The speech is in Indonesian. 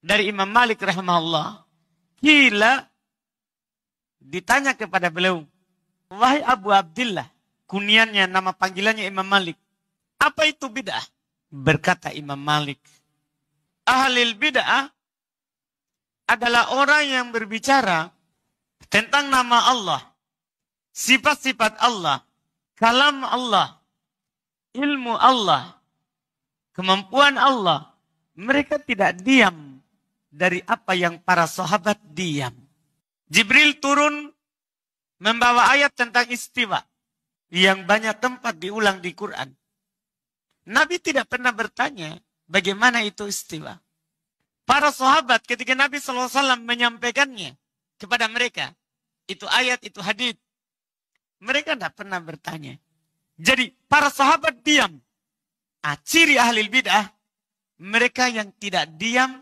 dari Imam Malik rahimahullah. Kila ditanya kepada beliau, wahai Abu Abdullah, kuniannya nama panggilannya Imam Malik. Apa itu bid'ah? Berkata Imam Malik, ahlil bid'ah adalah orang yang berbicara tentang nama Allah, sifat-sifat Allah, kalam Allah, ilmu Allah, kemampuan Allah. Mereka tidak diam dari apa yang para sahabat diam. Jibril turun membawa ayat tentang istiwa yang banyak tempat diulang di Quran. Nabi tidak pernah bertanya bagaimana itu istiwa. Para sahabat ketika Nabi SAW menyampaikannya kepada mereka, itu ayat, itu hadis, mereka tidak pernah bertanya. Jadi para sahabat diam. Ah, ciri ahli bidah, mereka yang tidak diam